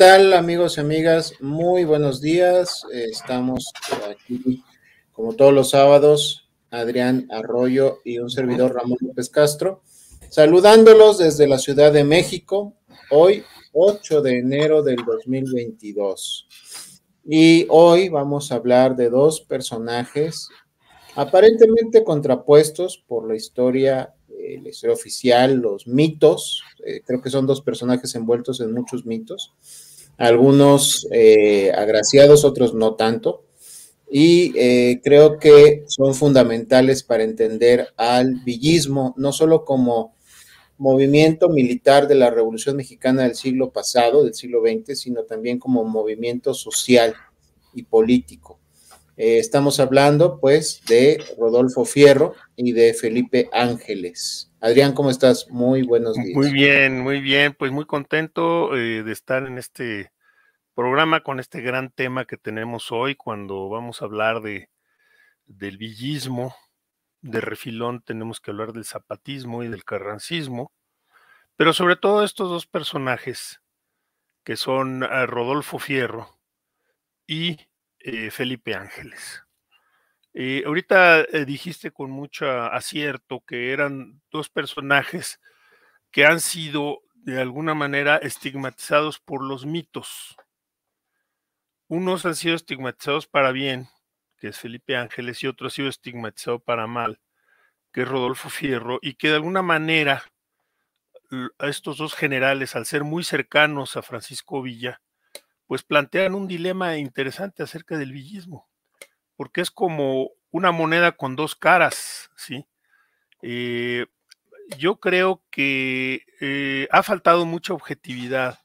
tal amigos y amigas? Muy buenos días. Eh, estamos aquí como todos los sábados, Adrián Arroyo y un servidor Ramón López Castro, saludándolos desde la Ciudad de México, hoy 8 de enero del 2022. Y hoy vamos a hablar de dos personajes aparentemente contrapuestos por la historia eh, la historia oficial, los mitos, eh, creo que son dos personajes envueltos en muchos mitos, algunos eh, agraciados, otros no tanto, y eh, creo que son fundamentales para entender al villismo, no solo como movimiento militar de la Revolución Mexicana del siglo pasado, del siglo XX, sino también como movimiento social y político. Eh, estamos hablando pues de Rodolfo Fierro y de Felipe Ángeles. Adrián, ¿cómo estás? Muy buenos días. Muy bien, muy bien, pues muy contento eh, de estar en este programa con este gran tema que tenemos hoy cuando vamos a hablar de del villismo, de refilón tenemos que hablar del zapatismo y del carrancismo, pero sobre todo estos dos personajes que son ah, Rodolfo Fierro y eh, Felipe Ángeles. Eh, ahorita eh, dijiste con mucho acierto que eran dos personajes que han sido de alguna manera estigmatizados por los mitos. Unos han sido estigmatizados para bien, que es Felipe Ángeles, y otro ha sido estigmatizado para mal, que es Rodolfo Fierro, y que de alguna manera estos dos generales, al ser muy cercanos a Francisco Villa, pues plantean un dilema interesante acerca del villismo porque es como una moneda con dos caras, ¿sí? Eh, yo creo que eh, ha faltado mucha objetividad,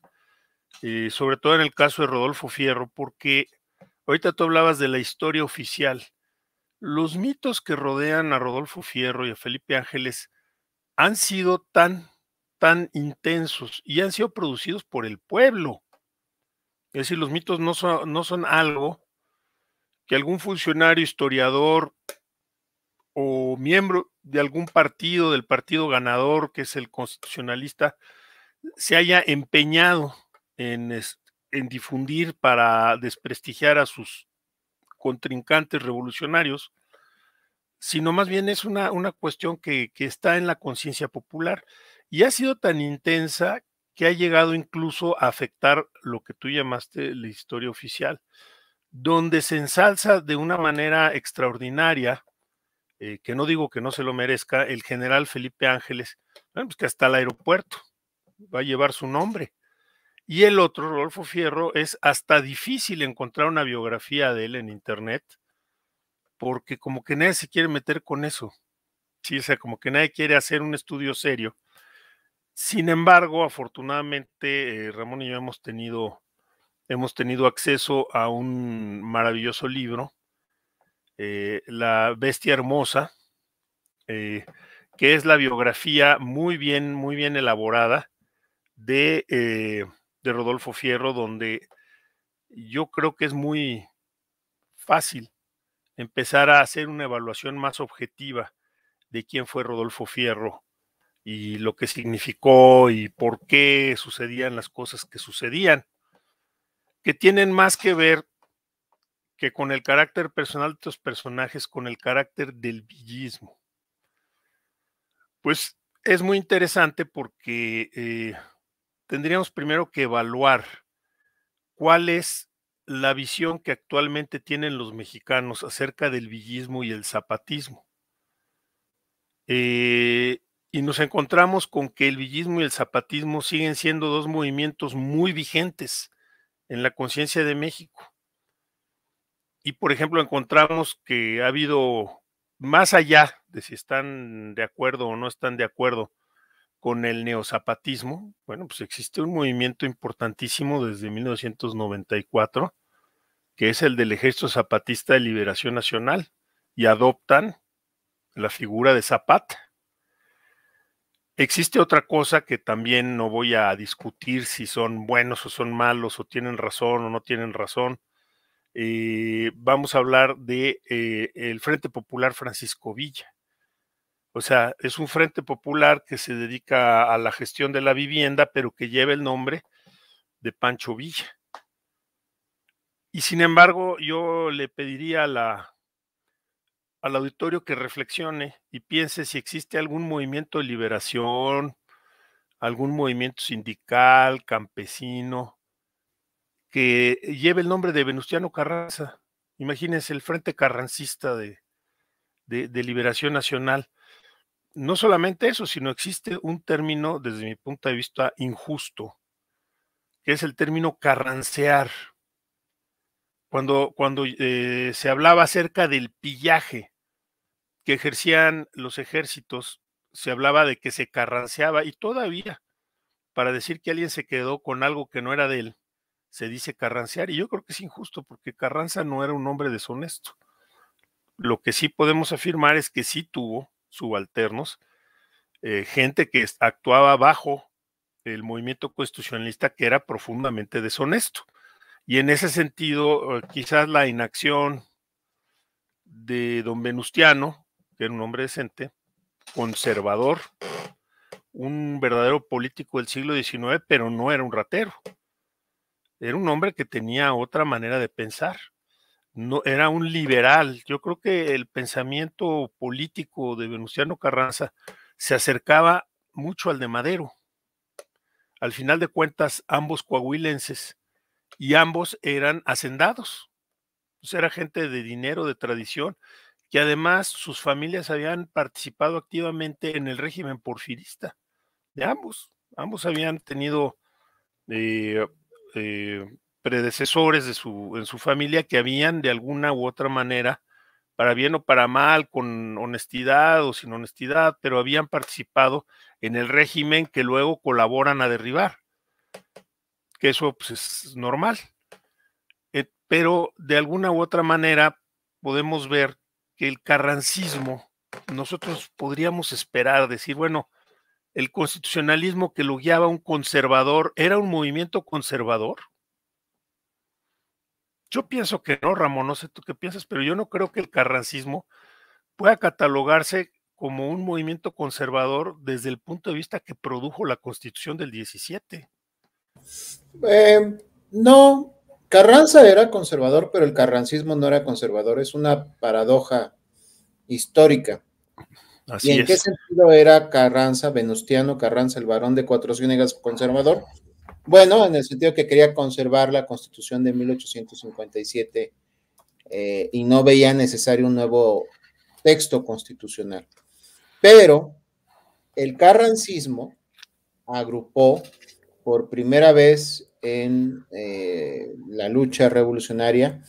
eh, sobre todo en el caso de Rodolfo Fierro, porque ahorita tú hablabas de la historia oficial. Los mitos que rodean a Rodolfo Fierro y a Felipe Ángeles han sido tan, tan intensos y han sido producidos por el pueblo. Es decir, los mitos no no son algo que algún funcionario, historiador o miembro de algún partido, del partido ganador, que es el constitucionalista, se haya empeñado en, difundir para desprestigiar a sus contrincantes revolucionarios, sino más bien es una, cuestión que está en la conciencia popular y ha sido tan intensa que ha llegado incluso a afectar lo que tú llamaste la historia oficial donde se ensalza de una manera extraordinaria, eh, que no digo que no se lo merezca, el general Felipe Ángeles, pues, que hasta el aeropuerto va a llevar su nombre. Y el otro, Rodolfo Fierro, es hasta difícil encontrar una biografía de él en Internet, porque como que nadie se quiere meter con eso. Sí, o sea, como que nadie quiere hacer un estudio serio. Sin embargo, afortunadamente, eh, Ramón y yo hemos tenido hemos tenido acceso a un maravilloso libro, eh, La Bestia Hermosa, eh, que es la biografía muy bien, muy bien elaborada eh, de Rodolfo Fierro, donde yo creo que es muy fácil empezar a hacer una evaluación más objetiva de quién fue Rodolfo Fierro y lo que significó y por qué sucedían las cosas que sucedían que tienen más que ver que con el carácter personal de estos personajes, con el carácter del villismo. Pues es muy interesante porque eh, tendríamos primero que evaluar cuál es la visión que actualmente tienen los mexicanos acerca del villismo y el zapatismo. Eh, y nos encontramos con que el villismo y el zapatismo siguen siendo dos movimientos muy vigentes en la conciencia de México. Y, por ejemplo, encontramos que ha habido, más allá de si están de acuerdo o no están de acuerdo con el neozapatismo, bueno, pues existe un movimiento importantísimo desde 1994, que es el del Ejército Zapatista de Liberación Nacional, y adoptan la figura de Zapata Existe otra cosa que también no voy a discutir si son buenos o son malos o tienen razón o no tienen razón. Eh, vamos a hablar de eh, el Frente Popular Francisco Villa. O sea, es un Frente Popular que se dedica a la gestión de la vivienda, pero que lleva el nombre de Pancho Villa. Y sin embargo, yo le pediría a la al auditorio que reflexione y piense si existe algún movimiento de liberación, algún movimiento sindical, campesino, que lleve el nombre de Venustiano Carranza. Imagínense el Frente Carrancista de, Liberación Nacional. No solamente eso, sino existe un término, desde mi punto de vista, injusto, que es el término carrancear. Cuando, cuando eh, se hablaba acerca del pillaje, que ejercían los ejércitos, se hablaba de que se carranceaba y todavía para decir que alguien se quedó con algo que no era de él, se dice carrancear y yo creo que es injusto porque Carranza no era un hombre deshonesto. Lo que sí podemos afirmar es que sí tuvo subalternos, eh, gente que actuaba bajo el movimiento constitucionalista que era profundamente deshonesto. Y en ese sentido, eh, quizás la inacción de don Venustiano que era un hombre decente, conservador, un verdadero político del siglo XIX, pero no era un ratero. Era un hombre que tenía otra manera de pensar. No, era un liberal. Yo creo que el pensamiento político de Venustiano Carranza se acercaba mucho al de Madero. Al final de cuentas, ambos coahuilenses y ambos eran hacendados. era gente de dinero, de tradición, que además sus familias habían participado activamente en el régimen porfirista, de ambos. Ambos habían tenido eh, eh, predecesores de su, en su familia que habían de alguna u otra manera, para bien o para mal, con honestidad o sin honestidad, pero habían participado en el régimen que luego colaboran a derribar. Que eso pues, es normal. Eh, pero de alguna u otra manera podemos ver que el carrancismo, nosotros podríamos esperar, decir, bueno, el constitucionalismo que lo guiaba un conservador, ¿era un movimiento conservador? Yo pienso que no, Ramón, no sé tú qué piensas, pero yo no creo que el carrancismo pueda catalogarse como un movimiento conservador desde el punto de vista que produjo la constitución del 17. Eh, no, Carranza era conservador, pero el carrancismo no era conservador, es una paradoja histórica. ¿Y en qué sentido era Carranza, Venustiano Carranza, el varón de Cuatro Ciénegas conservador? Bueno, en el sentido que quería conservar la constitución de 1857 eh, y no veía necesario un nuevo texto constitucional. Pero el carrancismo agrupó por primera vez en eh, la lucha revolucionaria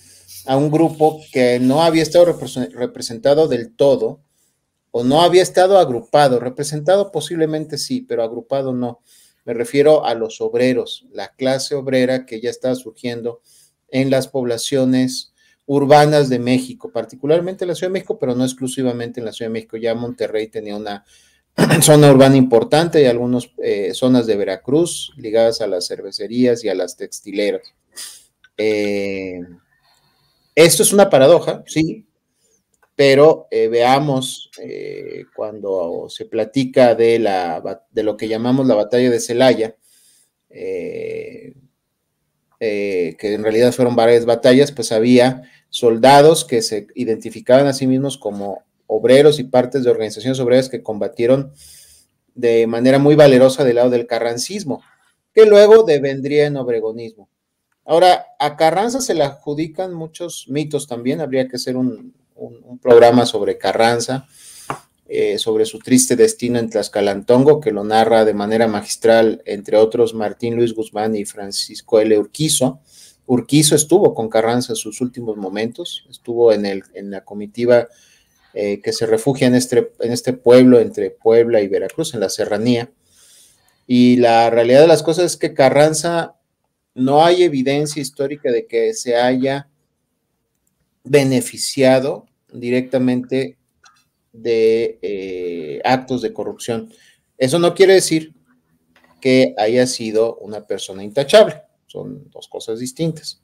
a un grupo que no había estado representado del todo o no había estado agrupado, representado posiblemente sí, pero agrupado no. Me refiero a los obreros, la clase obrera que ya está surgiendo en las poblaciones urbanas de México, particularmente en la Ciudad de México, pero no exclusivamente en la Ciudad de México, ya Monterrey tenía una zona urbana importante y algunas eh, zonas de Veracruz ligadas a las cervecerías y a las textileras. Eh, esto es una paradoja, sí, pero eh, veamos cuando se platica de, la, de lo que llamamos la batalla de Celaya, que en realidad fueron varias batallas, pues había soldados que se identificaban a sí mismos como obreros y partes de organizaciones obreras que combatieron de manera muy valerosa del lado del carrancismo, que luego devendría en obregonismo. Ahora, a Carranza se le adjudican muchos mitos también, habría que hacer un, programa sobre Carranza, eh, sobre su triste destino en Tlaxcalantongo, que lo narra de manera magistral, entre otros, Martín Luis Guzmán y Francisco L. Urquizo. Urquizo estuvo con Carranza en sus últimos momentos, estuvo en, el, en la comitiva eh, que se refugia en este, en este pueblo entre Puebla y Veracruz, en la serranía. Y la realidad de las cosas es que Carranza no hay evidencia histórica de que se haya beneficiado directamente de eh, actos de corrupción. Eso no quiere decir que haya sido una persona intachable, son dos cosas distintas.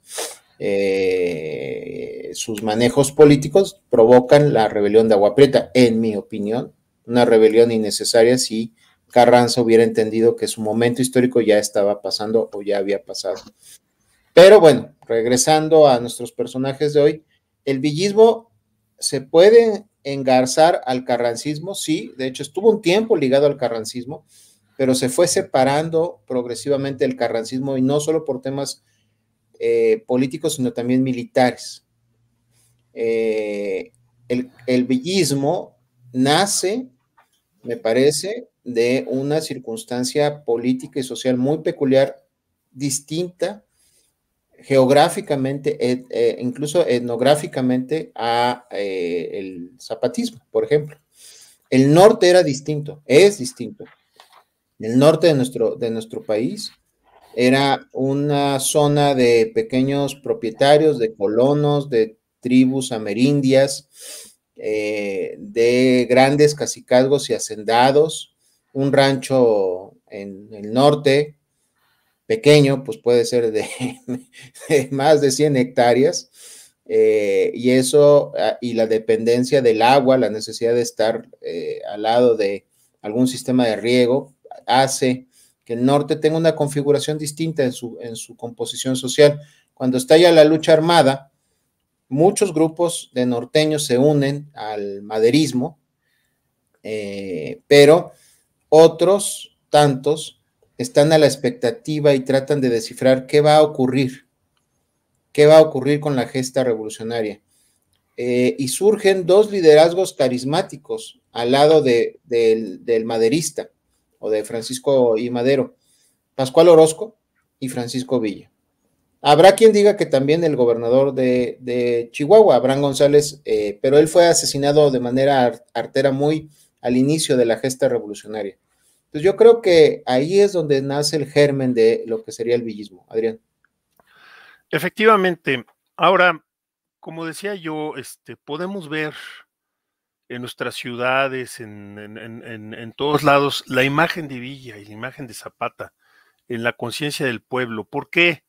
Eh, sus manejos políticos provocan la rebelión de Agua Prieta, en mi opinión, una rebelión innecesaria si Carranza hubiera entendido que su momento histórico ya estaba pasando o ya había pasado. Pero bueno, regresando a nuestros personajes de hoy, el villismo se puede engarzar al carrancismo, sí, de hecho estuvo un tiempo ligado al carrancismo, pero se fue separando progresivamente el carrancismo y no solo por temas eh, políticos, sino también militares. Eh, el, el villismo nace, me parece, de una circunstancia política y social muy peculiar, distinta geográficamente, e, e incluso etnográficamente a eh, el zapatismo, por ejemplo. El norte era distinto, es distinto. El norte de nuestro, de nuestro país era una zona de pequeños propietarios, de colonos, de tribus amerindias, eh, de grandes cacicazgos y hacendados, un rancho en el norte, pequeño, pues puede ser de, más de 100 hectáreas, eh, y eso, ah, y la dependencia del agua, la necesidad de estar eh, al lado de algún sistema de riego, hace que el norte tenga una configuración distinta en su, composición social. Cuando estalla la lucha armada, muchos grupos de norteños se unen al maderismo, eh, pero otros tantos están a la expectativa y tratan de descifrar qué va a ocurrir, qué va a ocurrir con la gesta revolucionaria. Eh, y surgen dos liderazgos carismáticos al lado del maderista o de Francisco y Madero, Pascual Orozco y Francisco Villa. Habrá quien diga que también el gobernador de, Chihuahua, Abraham González, eh, pero él fue asesinado de manera artera muy al inicio de la gesta revolucionaria. Entonces pues yo creo que ahí es donde nace el germen de lo que sería el villismo. Adrián. Efectivamente. Ahora, como decía yo, este, podemos ver en nuestras ciudades, en, en, todos lados, la imagen de Villa y la imagen de Zapata en la conciencia del pueblo. ¿Por qué?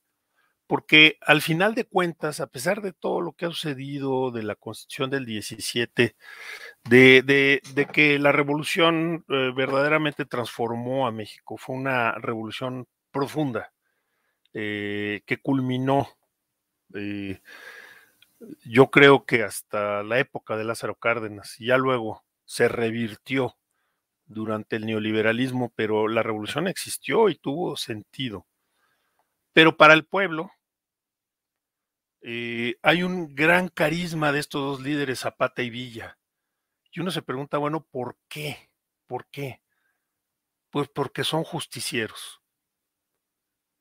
Porque al final de cuentas, a pesar de todo lo que ha sucedido de la constitución del 17, de, de, que la revolución eh, verdaderamente transformó a México, fue una revolución profunda eh, que culminó. Eh, yo creo que hasta la época de Lázaro Cárdenas, y ya luego se revirtió durante el neoliberalismo, pero la revolución existió y tuvo sentido. Pero para el pueblo eh, hay un gran carisma de estos dos líderes, Zapata y Villa. Y uno se pregunta, bueno, ¿por qué? ¿Por qué? Pues porque son justicieros.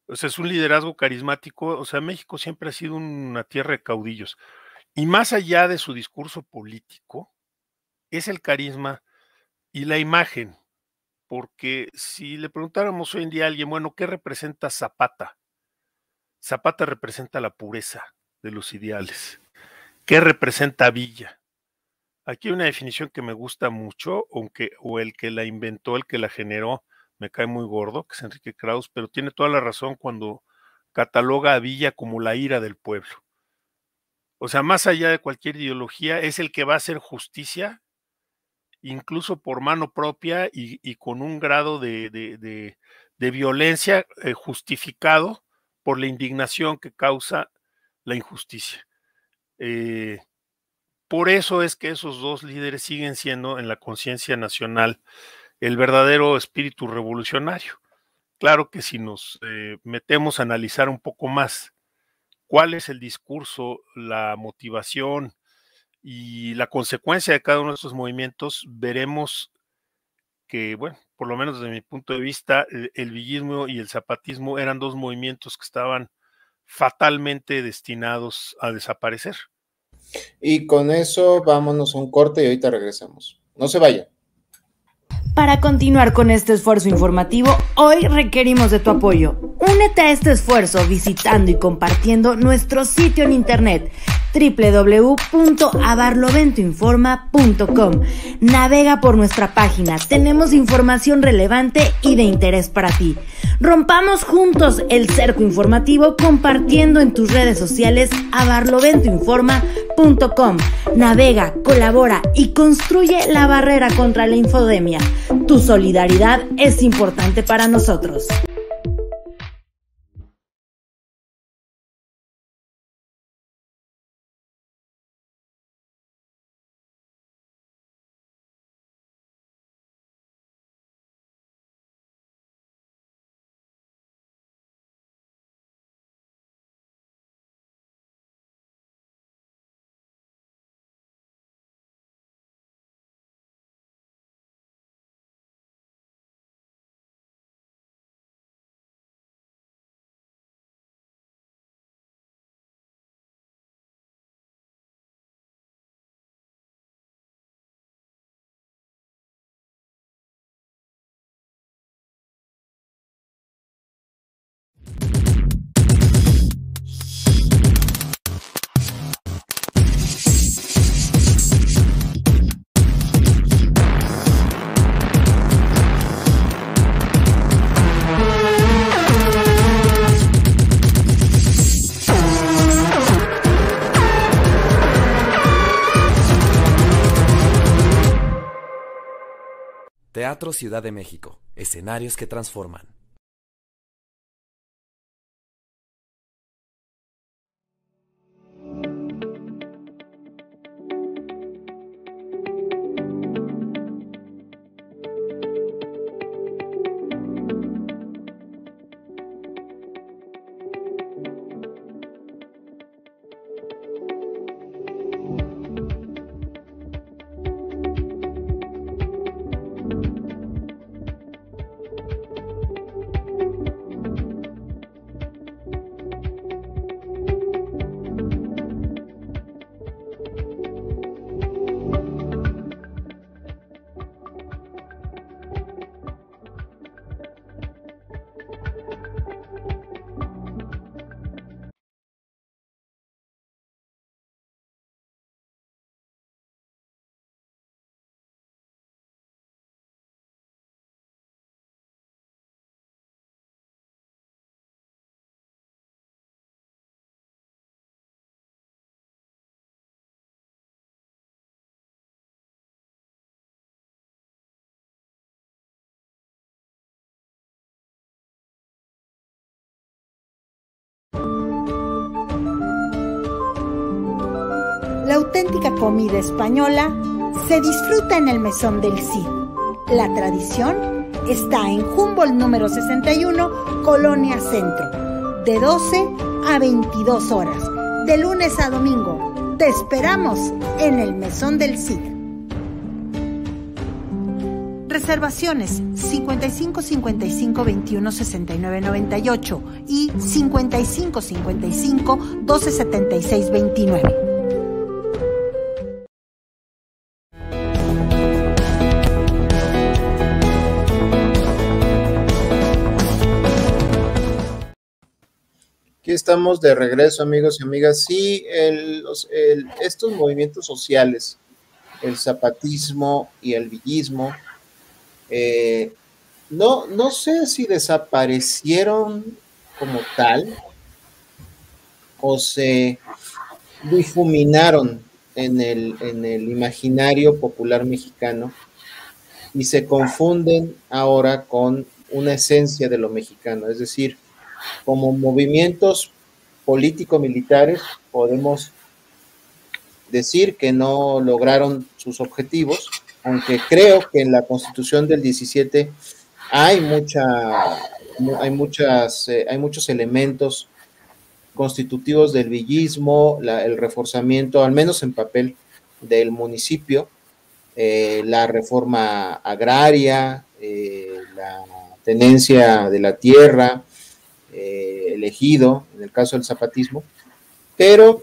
O sea, es un liderazgo carismático. O sea, México siempre ha sido una tierra de caudillos. Y más allá de su discurso político, es el carisma y la imagen. Porque si le preguntáramos hoy en día a alguien, bueno, ¿qué representa Zapata? Zapata representa la pureza de los ideales. ¿Qué representa Villa? Aquí hay una definición que me gusta mucho, aunque, o el que la inventó, el que la generó, me cae muy gordo, que es Enrique Kraus, pero tiene toda la razón cuando cataloga a Villa como la ira del pueblo. O sea, más allá de cualquier ideología, es el que va a hacer justicia, incluso por mano propia y, con un grado de, violencia eh, justificado por la indignación que causa la injusticia. Eh, por eso es que esos dos líderes siguen siendo en la conciencia nacional el verdadero espíritu revolucionario. Claro que si nos eh, metemos a analizar un poco más cuál es el discurso, la motivación y la consecuencia de cada uno de estos movimientos, veremos que, bueno, por lo menos desde mi punto de vista, el, villismo y el zapatismo eran dos movimientos que estaban fatalmente destinados a desaparecer. Y con eso vámonos a un corte y ahorita regresamos. No se vaya para continuar con este esfuerzo informativo, hoy requerimos de tu apoyo. Únete a este esfuerzo visitando y compartiendo nuestro sitio en internet www.abarloventoinforma.com. Navega por nuestra página, tenemos información relevante y de interés para ti. Rompamos juntos el cerco informativo compartiendo en tus redes sociales abarloventoinforma.com. Navega, colabora y construye la barrera contra la infodemia. Tu solidaridad es importante para nosotros. Ciudad de México, escenarios que transforman. la auténtica comida española se disfruta en el Mesón del Cid. La tradición está en Humboldt número 61, Colonia Centro, de 12 a 22 horas, de lunes a domingo. Te esperamos en el Mesón del Cid. Reservaciones 55 55 21 69 98 y 55 55 12 76 29. estamos de regreso, amigos y amigas. Sí, estos movimientos sociales, el zapatismo y el villismo, eh, no, no sé si desaparecieron como tal o se difuminaron en el imaginario popular mexicano y se confunden ahora con una esencia de lo mexicano, es decir, como movimientos político-militares podemos decir que no lograron sus objetivos, aunque creo que en la constitución del 17 hay, mucha, hay, muchas, eh, hay muchos elementos constitutivos del villismo, el reforzamiento, al menos en papel, del municipio, eh, la reforma agraria, eh, la tenencia de la tierra, eh, elegido, en el caso del zapatismo, pero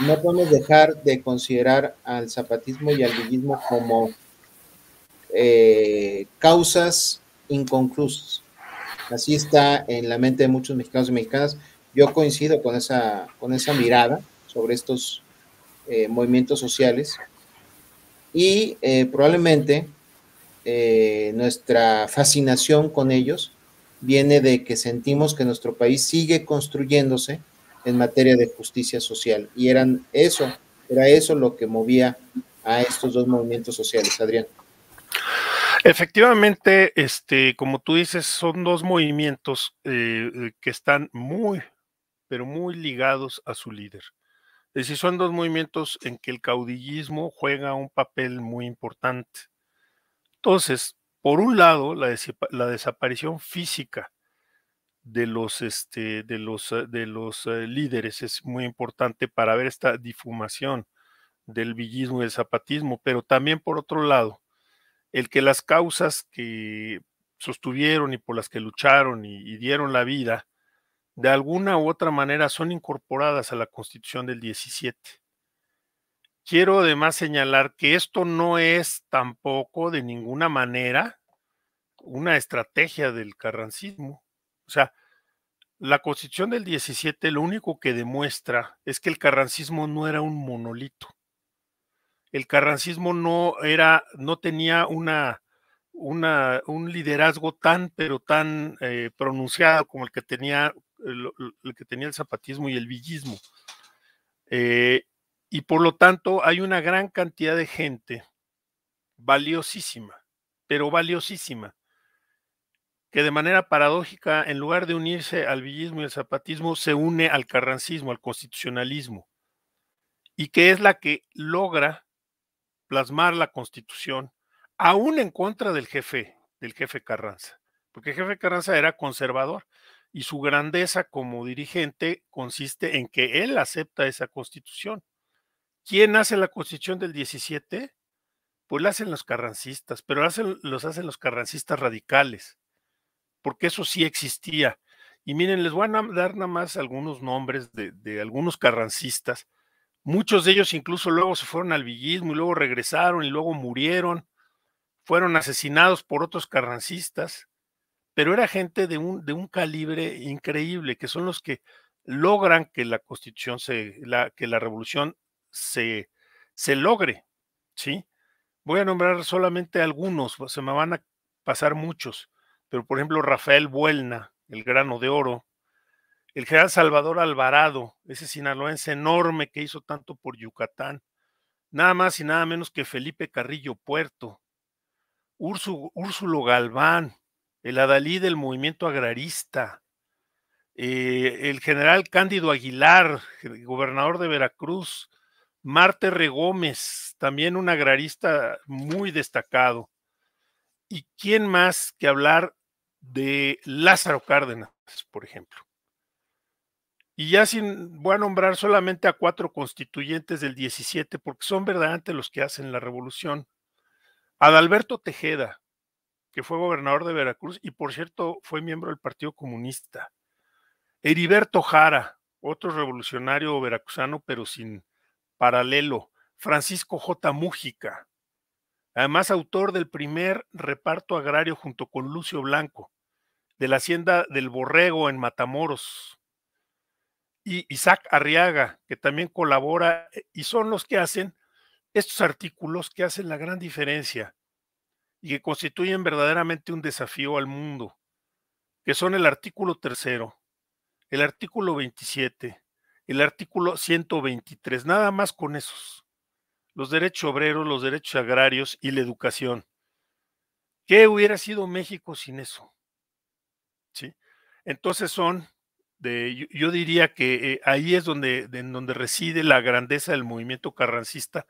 no podemos dejar de considerar al zapatismo y al villismo como eh, causas inconclusas. Así está en la mente de muchos mexicanos y mexicanas. Yo coincido con esa, con esa mirada sobre estos eh, movimientos sociales y probablemente nuestra fascinación con ellos viene de que sentimos que nuestro país sigue construyéndose en materia de justicia social. Y eran eso, era eso lo que movía a estos dos movimientos sociales, Adrián. Efectivamente, este, como tú dices, son dos movimientos eh, eh, que están muy, pero muy ligados a su líder. Es decir, son dos movimientos en que el caudillismo juega un papel muy importante. Entonces, por un lado, la, desaparición física de los, este, de los, eh, de los eh, líderes es muy importante para ver esta difumación del villismo y del zapatismo, pero también por otro lado, el que las causas que sostuvieron y por las que lucharon y, y dieron la vida, de alguna u otra manera son incorporadas a la constitución del 17. Quiero además señalar que esto no es tampoco de ninguna manera una estrategia del carrancismo. O sea, la constitución del 17 lo único que demuestra es que el carrancismo no era un monolito. El carrancismo no era, no tenía una, una un liderazgo tan, pero tan eh, pronunciado como el que tenía el, que tenía el zapatismo y el villismo. Eh, y por lo tanto hay una gran cantidad de gente valiosísima, pero valiosísima, que de manera paradójica, en lugar de unirse al villismo y al zapatismo, se une al carrancismo, al constitucionalismo, y que es la que logra plasmar la constitución, aún en contra del jefe, del jefe Carranza, porque el jefe Carranza era conservador y su grandeza como dirigente consiste en que él acepta esa constitución ¿Quién hace la constitución del 17? Pues la hacen los carrancistas, pero hacen, los hacen los carrancistas radicales, porque eso sí existía. Y miren, les voy a dar nada más algunos nombres de, algunos carrancistas. Muchos de ellos incluso luego se fueron al villismo y luego regresaron y luego murieron. Fueron asesinados por otros carrancistas, pero era gente de un, de un calibre increíble, que son los que logran que la constitución se, la, que la revolución se, se logre, ¿sí? Voy a nombrar solamente algunos, pues, se me van a pasar muchos, pero por ejemplo Rafael Buelna, el grano de oro, el general Salvador Alvarado, ese sinaloense enorme que hizo tanto por Yucatán, nada más y nada menos que Felipe Carrillo Puerto, Úrsulo Galván, el Adalí del movimiento agrarista, eh, el general Cándido Aguilar, gobernador de Veracruz, Marte Regómez, también un agrarista muy destacado. ¿Y quién más que hablar de Lázaro Cárdenas, por ejemplo? Y ya sin, voy a nombrar solamente a cuatro constituyentes del 17, porque son verdaderamente los que hacen la revolución. Adalberto Tejeda, que fue gobernador de Veracruz y por cierto fue miembro del Partido Comunista. Heriberto Jara, otro revolucionario veracruzano, pero sin paralelo, Francisco J. Mújica, además autor del primer reparto agrario junto con Lucio Blanco, de la hacienda del Borrego en Matamoros, y Isaac Arriaga, que también colabora, eh, y son los que hacen estos artículos que hacen la gran diferencia y que constituyen verdaderamente un desafío al mundo, que son el artículo tercero, el artículo 27, el artículo 123, nada más con esos. Los derechos obreros, los derechos agrarios y la educación. ¿Qué hubiera sido México sin eso? ¿Sí? Entonces son, de, yo, diría que eh, ahí es donde, en donde reside la grandeza del movimiento carrancista,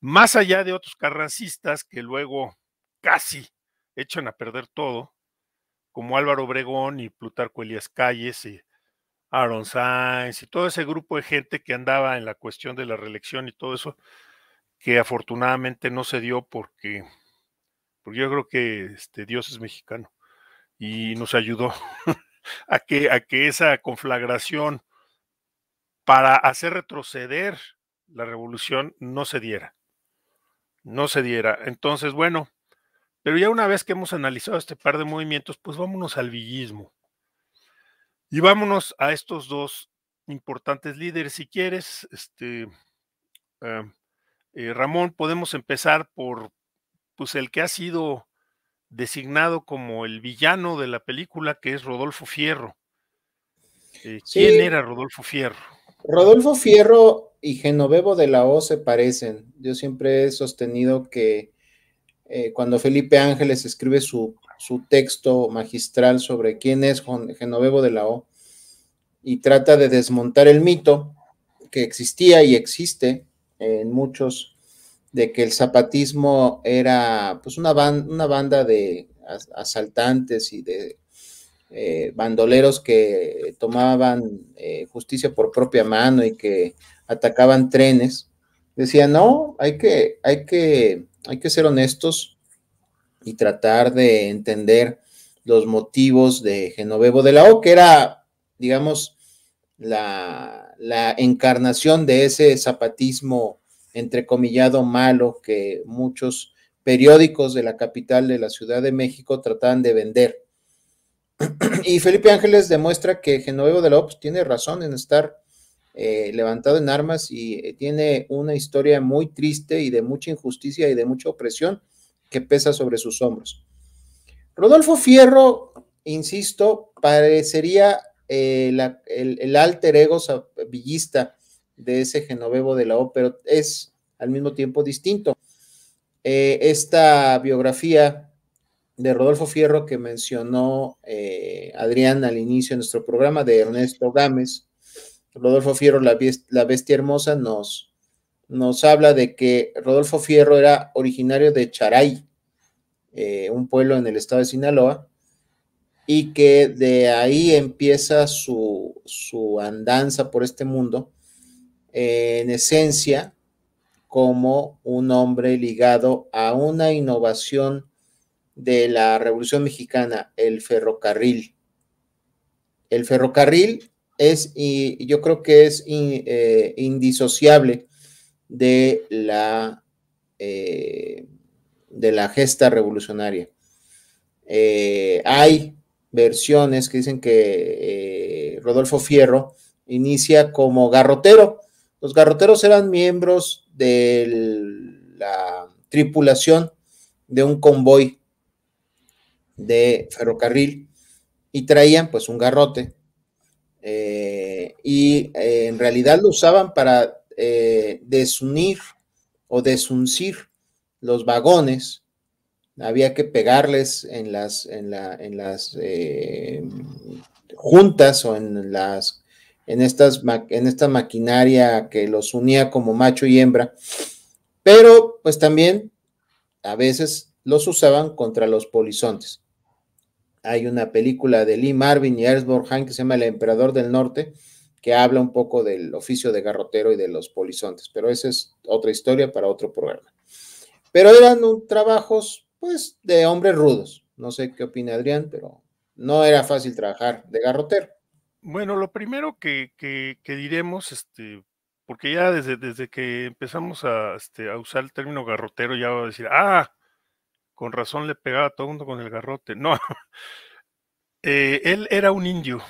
más allá de otros carrancistas que luego casi echan a perder todo, como Álvaro Obregón y Plutarco Elías Calles y Aaron Sainz y todo ese grupo de gente que andaba en la cuestión de la reelección y todo eso, que afortunadamente no se dio porque, porque yo creo que este, Dios es mexicano y nos ayudó a, que, a que esa conflagración para hacer retroceder la revolución no se diera. No se diera. Entonces, bueno, pero ya una vez que hemos analizado este par de movimientos, pues vámonos al villismo. Y vámonos a estos dos importantes líderes, si quieres, este, eh, Ramón, podemos empezar por pues, el que ha sido designado como el villano de la película, que es Rodolfo Fierro. Eh, ¿Quién era Rodolfo Fierro? Rodolfo Fierro y Genovevo de la O se parecen. Yo siempre he sostenido que eh, cuando Felipe Ángeles escribe su su texto magistral sobre quién es Genovevo de la O y trata de desmontar el mito que existía y existe en muchos de que el zapatismo era pues una, una banda de asaltantes y de eh, bandoleros que tomaban eh, justicia por propia mano y que atacaban trenes, decía, no, hay que, hay que, hay que ser honestos, y tratar de entender los motivos de Genovevo de la O, que era, digamos, la, encarnación de ese zapatismo entrecomillado malo que muchos periódicos de la capital de la Ciudad de México trataban de vender. Y Felipe Ángeles demuestra que Genovevo de la O pues, tiene razón en estar eh, levantado en armas y eh, tiene una historia muy triste y de mucha injusticia y de mucha opresión que pesa sobre sus hombros. Rodolfo Fierro, insisto, parecería eh, el, alter ego villista de ese Genovevo de la ópera, pero es al mismo tiempo distinto. Eh, esta biografía de Rodolfo Fierro que mencionó eh, Adrián al inicio de nuestro programa, de Ernesto Gámez, Rodolfo Fierro, la bestia hermosa, nos, nos habla de que Rodolfo Fierro era originario de Charay, eh, un pueblo en el estado de Sinaloa, y que de ahí empieza su, andanza por este mundo, eh, en esencia, como un hombre ligado a una innovación de la Revolución Mexicana, el ferrocarril. El ferrocarril es, y yo creo que es eh, indisociable de la, eh, de la gesta revolucionaria. Eh, hay versiones que dicen que eh, Rodolfo Fierro inicia como garrotero. Los garroteros eran miembros de la tripulación de un convoy de ferrocarril y traían pues un garrote y en realidad lo usaban para eh, desunir o desuncir los vagones, había que pegarles en las, en, las eh, juntas o en las en estas en esta maquinaria que los unía como macho y hembra, pero pues también a veces los usaban contra los polizontes. Hay una película de Lee Marvin y Ernst que se llama El Emperador del Norte, que habla un poco del oficio de garrotero y de los polizontes, pero esa es otra historia para otro programa. Pero eran trabajos, pues, de hombres rudos. No sé qué opina Adrián, pero no era fácil trabajar de garrotero. Bueno, lo primero que, diremos, este, porque ya desde, que empezamos este, a, usar el término garrotero, ya va a decir, ah, con razón le pegaba a todo el mundo con el garrote. No, eh, él era un indio,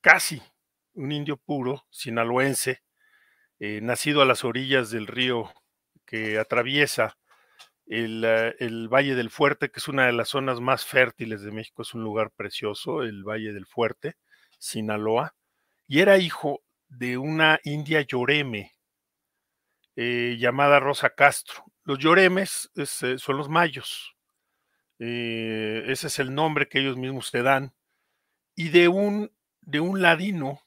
casi, un indio puro, sinaloense, eh, nacido a las orillas del río que atraviesa eh, el, Valle del Fuerte, que es una de las zonas más fértiles de México, es un lugar precioso, el Valle del Fuerte, Sinaloa, y era hijo de una india lloreme eh, llamada Rosa Castro. Los lloremes este, son los mayos, ese es el nombre que ellos mismos te dan, y de un, de un ladino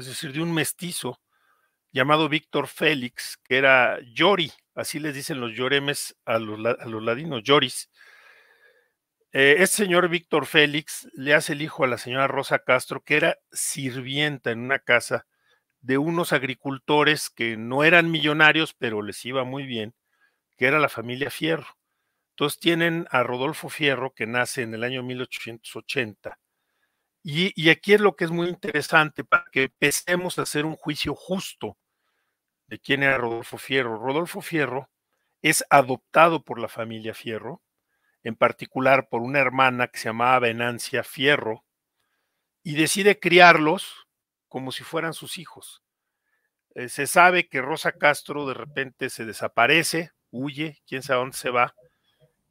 es decir, de un mestizo llamado Víctor Félix, que era Yori, así les dicen los lloremes a los, a los ladinos, Yoris. Eh, este señor Víctor Félix le hace el hijo a la señora Rosa Castro, que era sirvienta en una casa de unos agricultores que no eran millonarios, pero les iba muy bien, que era la familia Fierro. Entonces tienen a Rodolfo Fierro, que nace en el año 1880, y, aquí es lo que es muy interesante para que empecemos a hacer un juicio justo de quién era Rodolfo Fierro. Rodolfo Fierro es adoptado por la familia Fierro, en particular por una hermana que se llamaba Enancia Fierro, y decide criarlos como si fueran sus hijos. Eh, se sabe que Rosa Castro de repente se desaparece, huye, quién sabe dónde se va,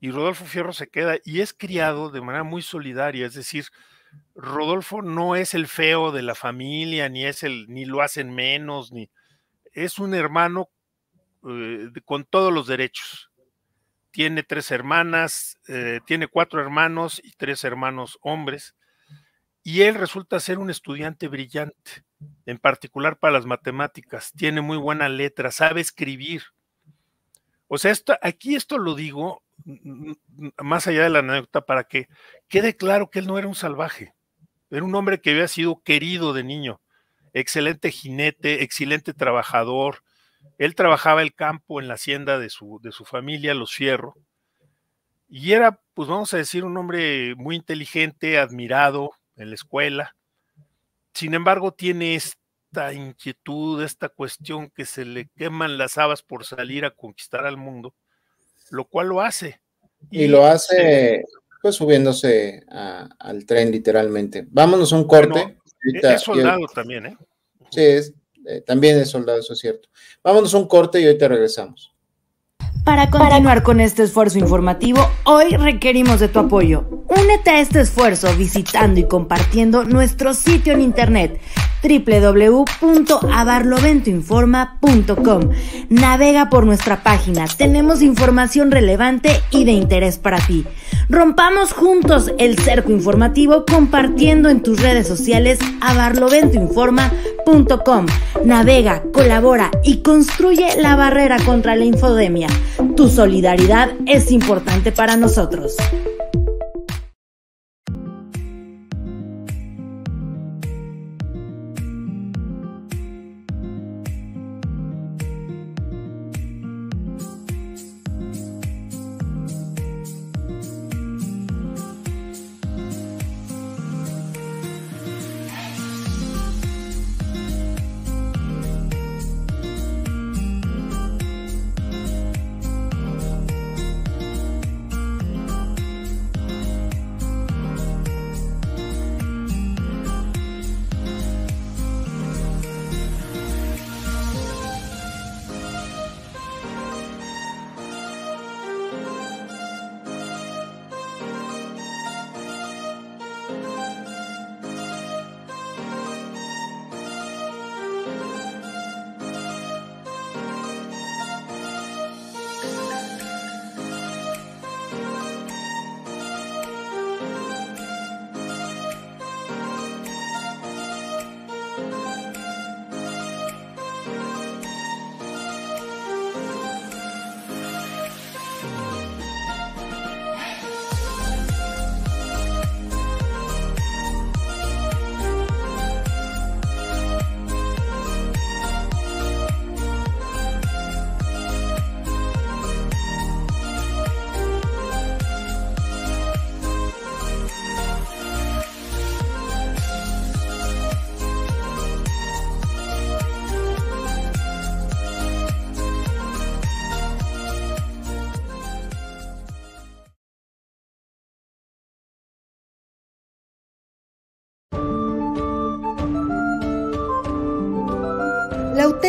y Rodolfo Fierro se queda y es criado de manera muy solidaria, es decir, Rodolfo no es el feo de la familia, ni es el, ni lo hacen menos, ni es un hermano eh, con todos los derechos. Tiene tres hermanas, eh, tiene cuatro hermanos y tres hermanos hombres, y él resulta ser un estudiante brillante, en particular para las matemáticas. Tiene muy buena letra, sabe escribir o sea, aquí esto lo digo más allá de la anécdota para que quede claro que él no era un salvaje, era un hombre que había sido querido de niño, excelente jinete, excelente trabajador. Él trabajaba el campo en la hacienda de su, de su familia, Los Fierro, y era, pues vamos a decir, un hombre muy inteligente, admirado en la escuela. Sin embargo, tiene este esta inquietud, esta cuestión que se le queman las habas por salir a conquistar al mundo, lo cual lo hace. Y, lo este hace pues subiéndose al tren literalmente. Vámonos a un corte. E es soldado también, ¿eh? Sí, es, eh, también es soldado, eso es cierto. Vámonos a un corte y hoy te regresamos. Para continuar con este esfuerzo informativo, hoy requerimos de tu apoyo. Únete a este esfuerzo visitando y compartiendo nuestro sitio en internet www.abarloventoinforma.com. Navega por nuestra página, tenemos información relevante y de interés para ti. Rompamos juntos el cerco informativo compartiendo en tus redes sociales abarloventoinforma.com. Navega, colabora y construye la barrera contra la infodemia. Tu solidaridad es importante para nosotros.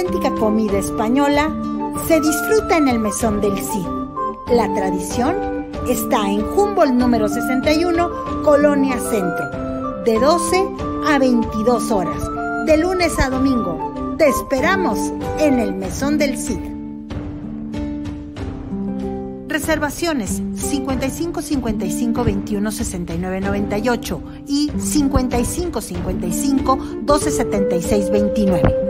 auténtica comida española se disfruta en el Mesón del Cid. La tradición está en Humboldt número 61, Colonia Centro, de 12 a 22 horas, de lunes a domingo. Te esperamos en el Mesón del Cid. Reservaciones 55 55 21 69 98 y 55 55 12 76 29.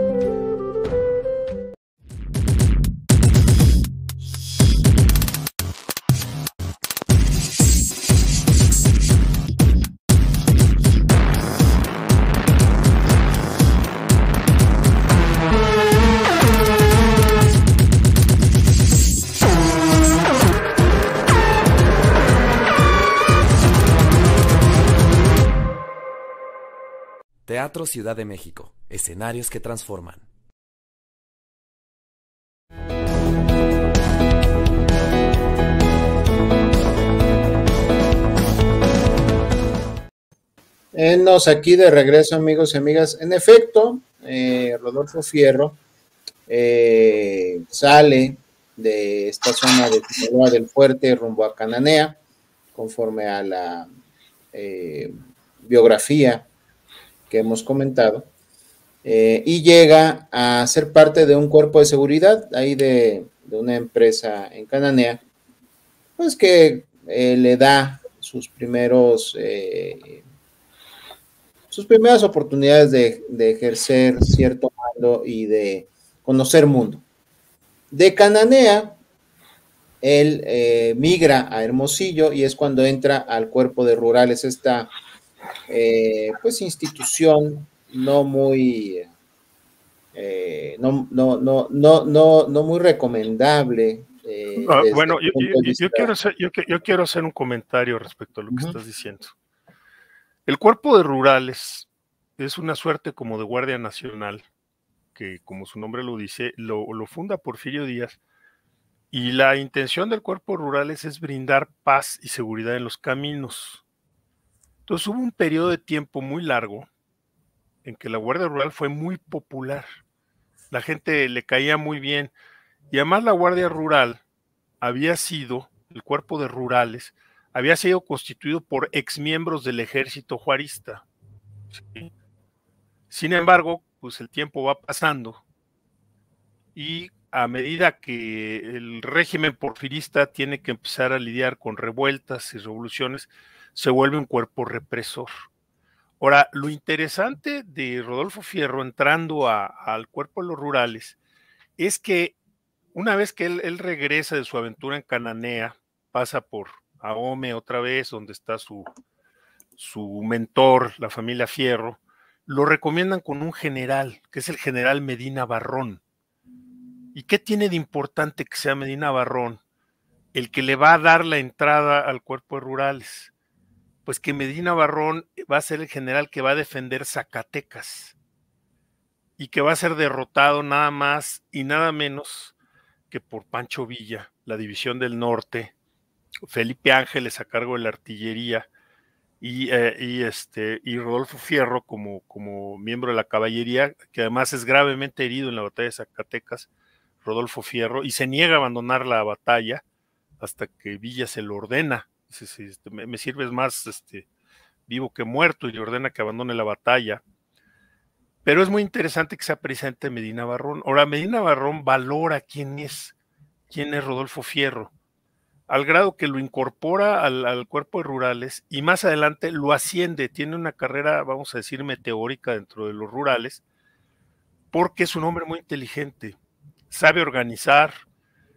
Ciudad de México, escenarios que transforman. Ennos aquí de regreso, amigos y amigas. En efecto, eh, Rodolfo Fierro eh, sale de esta zona de del Fuerte rumbo a Cananea, conforme a la eh, biografía que hemos comentado, eh, y llega a ser parte de un cuerpo de seguridad ahí de, una empresa en Cananea, pues que eh, le da sus primeros eh, sus primeras oportunidades de, de, ejercer cierto mando y de conocer mundo. De Cananea, él migra a Hermosillo y es cuando entra al cuerpo de rurales, esta eh, pues institución no muy, eh, no, no, no, no, no, muy recomendable. Eh, ah, bueno, yo, quiero hacer, un comentario respecto a lo que estás diciendo. El cuerpo de rurales es una suerte como de Guardia Nacional, que como su nombre lo dice, lo, lo funda Porfirio Díaz, y la intención del cuerpo de rurales es brindar paz y seguridad en los caminos entonces hubo un periodo de tiempo muy largo en que la Guardia Rural fue muy popular. La gente le caía muy bien. Y además la Guardia Rural había sido, el cuerpo de rurales, había sido constituido por exmiembros del ejército juarista. Sin embargo, pues el tiempo va pasando y a medida que el régimen porfirista tiene que empezar a lidiar con revueltas y revoluciones, se vuelve un cuerpo represor. Ahora, lo interesante de Rodolfo Fierro entrando al cuerpo de los rurales es que una vez que él, regresa de su aventura en Cananea, pasa por Ahome otra vez, donde está su, su mentor, la familia Fierro, lo recomiendan con un general, que es el general Medina Barrón. ¿Y qué tiene de importante que sea Medina Barrón? El que le va a dar la entrada al cuerpo de rurales pues que Medina Barrón va a ser el general que va a defender Zacatecas y que va a ser derrotado nada más y nada menos que por Pancho Villa, la División del Norte, Felipe Ángeles a cargo de la artillería y, eh, este, y Rodolfo Fierro como, como miembro de la caballería, que además es gravemente herido en la batalla de Zacatecas, Rodolfo Fierro, y se niega a abandonar la batalla hasta que Villa se lo ordena. Este, me, sirves más este, vivo que muerto y le ordena que abandone la batalla. Pero es muy interesante que sea presente Medina Barrón. Ahora, Medina Barrón valora quién es, quién es Rodolfo Fierro, al grado que lo incorpora al, al cuerpo de rurales y más adelante lo asciende, tiene una carrera, vamos a decir, meteórica dentro de los rurales, porque es un hombre muy inteligente, sabe organizar,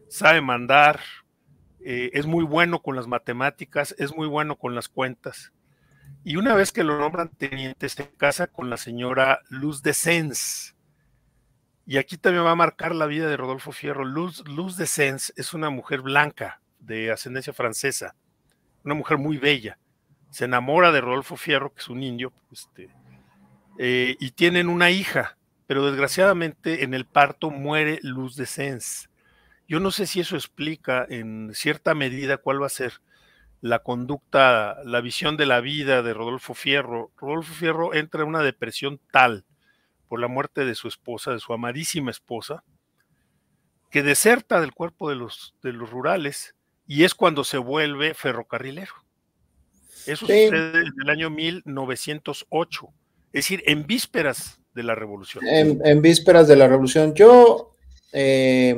sabe mandar, eh, es muy bueno con las matemáticas, es muy bueno con las cuentas. Y una vez que lo nombran teniente, se casa con la señora Luz de Sens. Y aquí también va a marcar la vida de Rodolfo Fierro. Luz, Luz de Sens es una mujer blanca de ascendencia francesa, una mujer muy bella. Se enamora de Rodolfo Fierro, que es un indio, este, eh, y tienen una hija, pero desgraciadamente en el parto muere Luz de Sens. Yo no sé si eso explica en cierta medida cuál va a ser la conducta, la visión de la vida de Rodolfo Fierro. Rodolfo Fierro entra en una depresión tal por la muerte de su esposa, de su amadísima esposa, que deserta del cuerpo de los, de los rurales y es cuando se vuelve ferrocarrilero. Eso sucede en el año 1908, es decir, en vísperas de la revolución. En, vísperas de la revolución. Yo eh,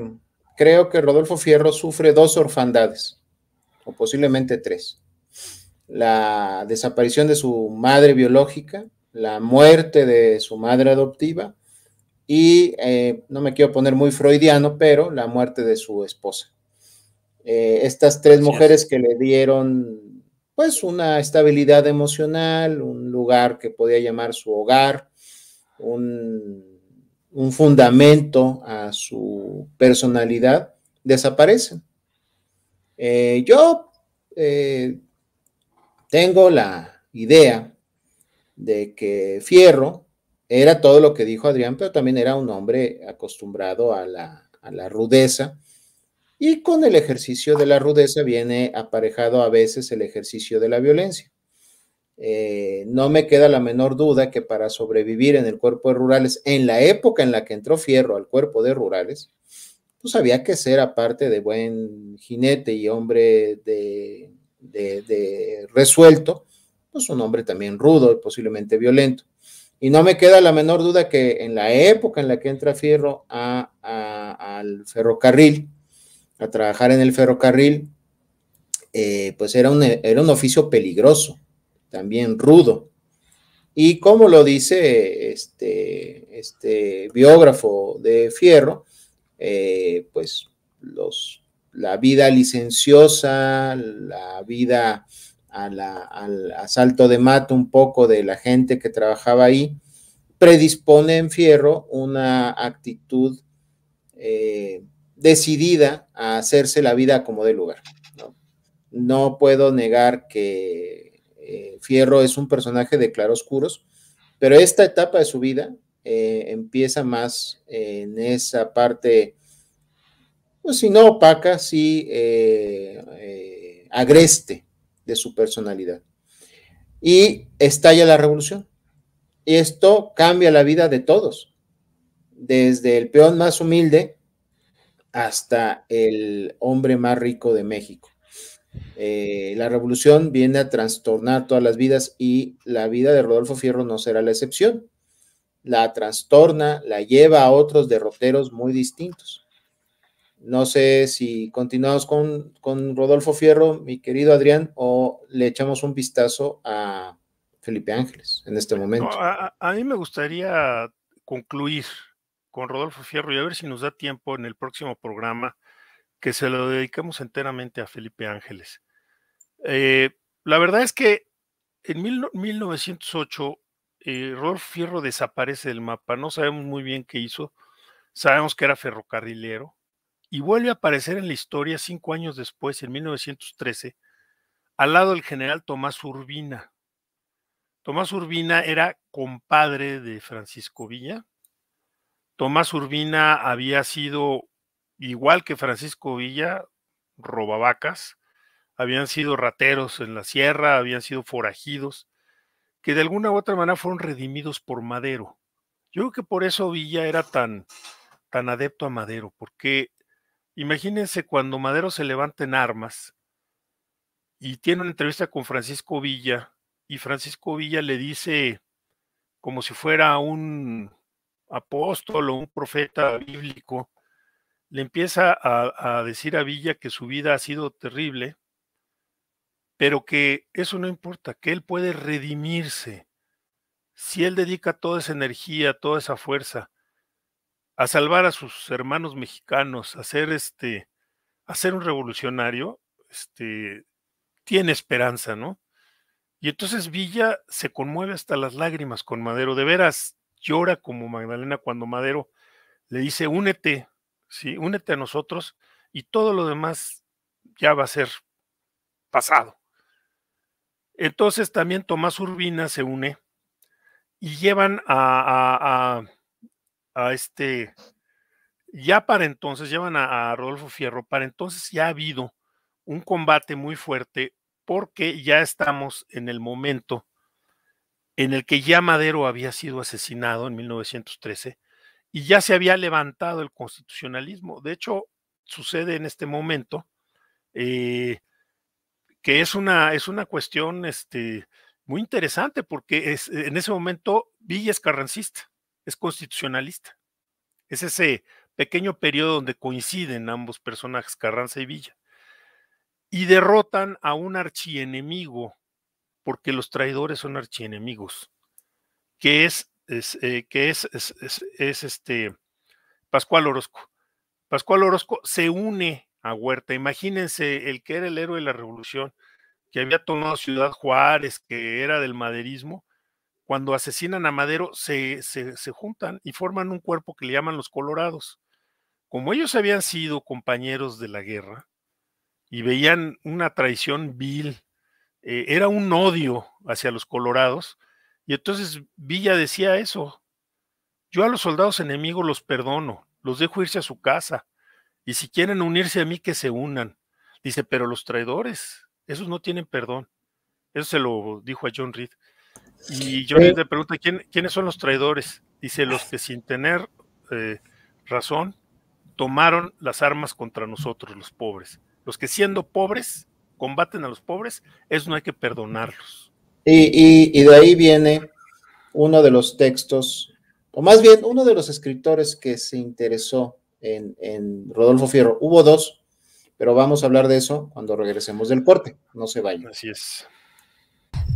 creo que Rodolfo Fierro sufre dos orfandades, o posiblemente tres. La desaparición de su madre biológica, la muerte de su madre adoptiva y, eh, no me quiero poner muy freudiano, pero la muerte de su esposa. Eh, estas tres mujeres que le dieron pues una estabilidad emocional, un lugar que podía llamar su hogar, un un fundamento a su personalidad, desaparecen. Eh, yo eh, tengo la idea de que Fierro era todo lo que dijo Adrián, pero también era un hombre acostumbrado a la rudeza. Y con el ejercicio de la rudeza viene aparejado a veces el ejercicio de la violencia. Eh, no me queda la menor duda que para sobrevivir en el cuerpo de rurales, en la época en la que entró Fierro al cuerpo de rurales, pues había que ser, aparte de buen jinete y hombre de, resuelto, pues un hombre también rudo y posiblemente violento. Y no me queda la menor duda que en la época en la que entra Fierro al ferrocarril, a trabajar en el ferrocarril, eh, pues era un oficio peligroso también rudo. Y como lo dice este, este biógrafo de Fierro, eh, pues los, la vida licenciosa, la vida al asalto de mato un poco de la gente que trabajaba ahí, predispone en Fierro una actitud eh, decidida a hacerse la vida como de lugar. ¿no? no puedo negar que Fierro es un personaje de claroscuros, pero esta etapa de su vida eh, empieza más eh, en esa parte, pues si no opaca, sí eh, agreste de su personalidad. Y estalla la revolución. Y esto cambia la vida de todos, desde el peón más humilde hasta el hombre más rico de México. Eh, la revolución viene a trastornar todas las vidas y la vida de Rodolfo Fierro no será la excepción. La trastorna, la lleva a otros derroteros muy distintos. No sé si continuamos con, con Rodolfo Fierro, mi querido Adrián, o le echamos un vistazo a Felipe Ángeles en este momento. a mí me gustaría concluir con Rodolfo Fierro y a ver si nos da tiempo en el próximo programa que se lo dedicamos enteramente a Felipe Ángeles. Eh, la verdad es que en 1908 eh, Fierro desaparece del mapa, no sabemos muy bien qué hizo, sabemos que era ferrocarrilero y vuelve a aparecer en la historia cinco años después, en 1913, al lado del general Tomás Urbina. Tomás Urbina era compadre de Francisco Villa. Tomás Urbina había sido igual que Francisco Villa, robavacas, habían sido rateros en la sierra, habían sido forajidos, que de alguna u otra manera fueron redimidos por Madero. Yo creo que por eso Villa era tan, tan adepto a Madero, porque imagínense cuando Madero se levanta en armas y tiene una entrevista con Francisco Villa, y Francisco Villa le dice como si fuera un apóstol o un profeta bíblico, le empieza a, decir a Villa que su vida ha sido terrible, pero que eso no importa, que él puede redimirse. Si él dedica toda esa energía, toda esa fuerza a salvar a sus hermanos mexicanos, a ser este, a un revolucionario, este, tiene esperanza, ¿no? Y entonces Villa se conmueve hasta las lágrimas con Madero, de veras llora como Magdalena cuando Madero le dice, únete, ¿sí? Únete a nosotros y todo lo demás ya va a ser pasado. Entonces también Tomás Urbina se une y llevan a, a, a este, ya para entonces, llevan a Rodolfo Fierro, para entonces ya ha habido un combate muy fuerte porque ya estamos en el momento en el que ya Madero había sido asesinado en 1913 y ya se había levantado el constitucionalismo. De hecho, sucede en este momento eh, que es una, es una cuestión este, muy interesante porque es, en ese momento Villa es carrancista, es constitucionalista. Es ese pequeño periodo donde coinciden ambos personajes, Carranza y Villa. Y derrotan a un archienemigo, porque los traidores son archienemigos, que es eh, que es, es, este Pascual Orozco. Pascual Orozco se une a Huerta. Imagínense el que era el héroe de la revolución, que había tomado Ciudad Juárez, que era del maderismo. Cuando asesinan a Madero, se, se, juntan y forman un cuerpo que le llaman los Colorados. Como ellos habían sido compañeros de la guerra y veían una traición vil, eh, era un odio hacia los Colorados, y entonces Villa decía eso. Yo a los soldados enemigos los perdono, los dejo irse a su casa. Y si quieren unirse a mí, que se unan. Dice, pero los traidores, esos no tienen perdón. Eso se lo dijo a John Reed. Y John Reed le pregunta, ¿quiénes son los traidores? Dice, los que sin tener eh, razón tomaron las armas contra nosotros, los pobres. Los que siendo pobres combaten a los pobres, eso no hay que perdonarlos. Y, de ahí viene uno de los textos, o más bien uno de los escritores que se interesó en, en Rodolfo Fierro. Hubo dos, pero vamos a hablar de eso cuando regresemos del corte. No se vayan. Así es.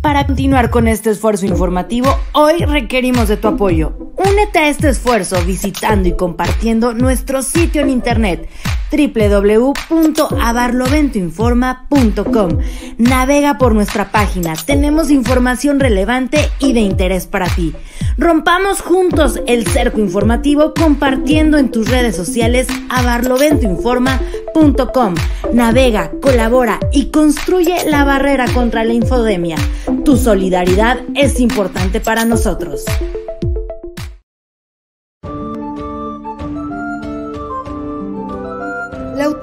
Para continuar con este esfuerzo informativo, hoy requerimos de tu apoyo. Únete a este esfuerzo visitando y compartiendo nuestro sitio en internet www.abarloventoinforma.com. Navega por nuestra página, tenemos información relevante y de interés para ti. Rompamos juntos el cerco informativo compartiendo en tus redes sociales abarloventoinforma.com. Navega, colabora y construye la barrera contra la infodemia. Tu solidaridad es importante para nosotros.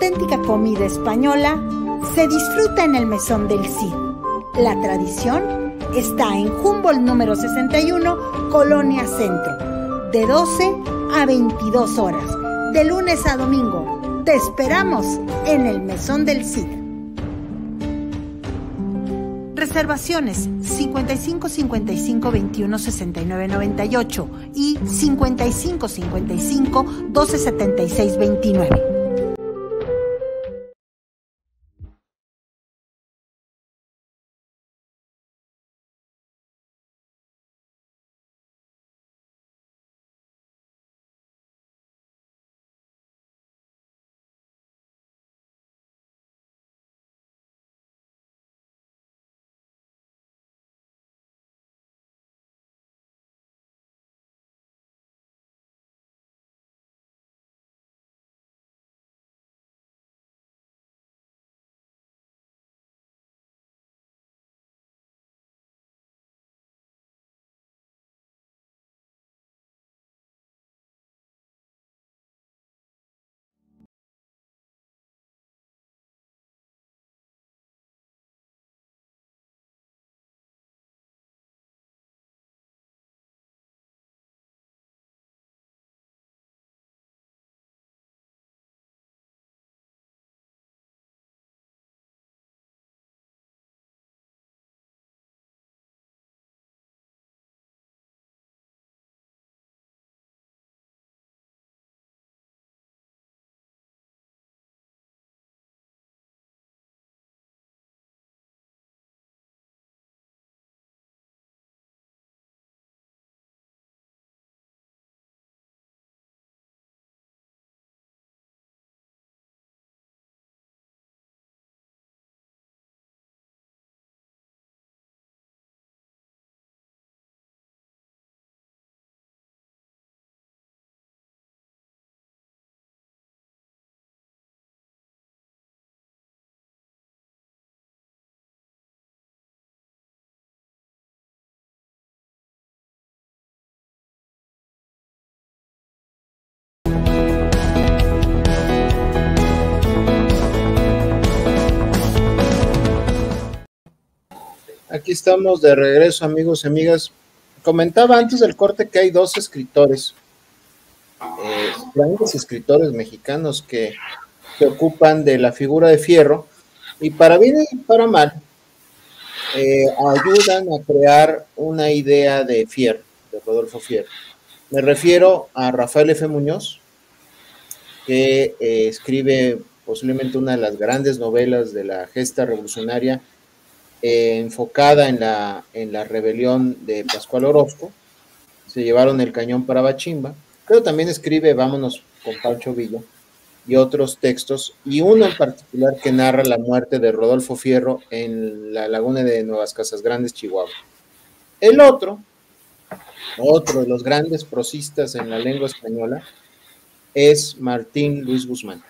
auténtica comida española se disfruta en el Mesón del Cid. La tradición está en Humboldt número 61, Colonia Centro, de 12 a 22 horas, de lunes a domingo. Te esperamos en el Mesón del Cid. Reservaciones 55 55 21 69 y 55 55 12 76 29. aquí estamos de regreso, amigos y amigas. Comentaba antes del corte que hay dos escritores, eh, grandes escritores mexicanos que se ocupan de la figura de Fierro y para bien y para mal eh, ayudan a crear una idea de Fierro, de Rodolfo Fierro. Me refiero a Rafael F. Muñoz, que eh, escribe posiblemente una de las grandes novelas de la gesta revolucionaria eh, enfocada en la, en la rebelión de Pascual Orozco. Se llevaron el cañón para Bachimba. Pero también escribe Vámonos con Pancho Villa y otros textos, y uno en particular que narra la muerte de Rodolfo Fierro en la laguna de Nuevas Casas Grandes, Chihuahua. El otro, otro de los grandes prosistas en la lengua española, es Martín Luis Guzmán.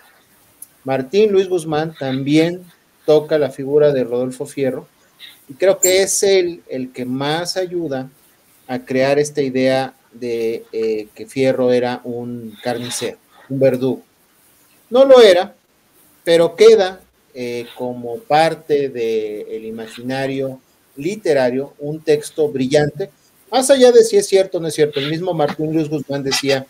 Martín Luis Guzmán también toca la figura de Rodolfo Fierro y creo que es él el que más ayuda a crear esta idea de eh, que Fierro era un carnicero, un verdugo. No lo era, pero queda eh, como parte del imaginario literario un texto brillante, más allá de si es cierto o no es cierto. El mismo Martín Luis Guzmán decía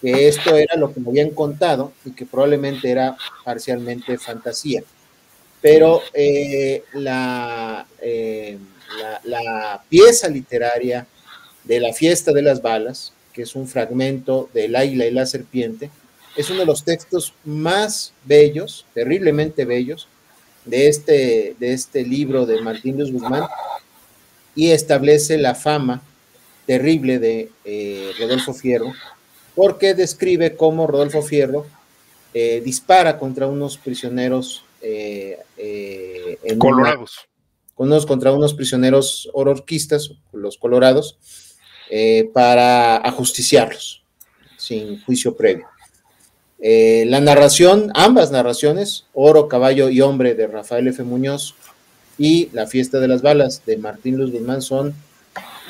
que esto era lo que me habían contado y que probablemente era parcialmente fantasía pero eh, eh, la, la, pieza literaria de La Fiesta de las Balas, que es un fragmento del Águila y la Serpiente, es uno de los textos más bellos, terriblemente bellos, de este, de este libro de Martín Luis Guzmán y establece la fama terrible de eh, Rodolfo Fierro, porque describe cómo Rodolfo Fierro dispara contra unos prisioneros eh, eh, colorados. Con unos contra unos prisioneros orquistas, los colorados, eh, para ajusticiarlos sin juicio previo. la narración, ambas narraciones, Oro, Caballo y Hombre de Rafael F. Muñoz y La Fiesta de las Balas de Martín Luz Guzmán son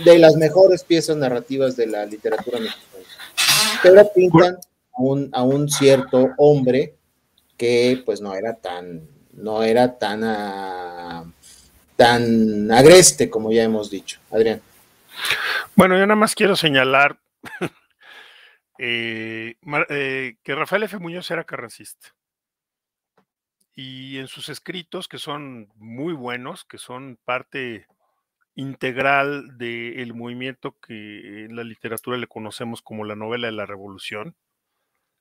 de las mejores piezas narrativas de la literatura mexicana. Pero pintan un, a un cierto hombre que pues no era tan, no era tan, ah, tan agreste como ya hemos dicho. Adrián. Bueno, yo nada más quiero señalar eh, eh, que Rafael F. Muñoz era carrancista. Y en sus escritos, que son muy buenos, que son parte integral del movimiento que en la literatura le conocemos como la novela de la revolución,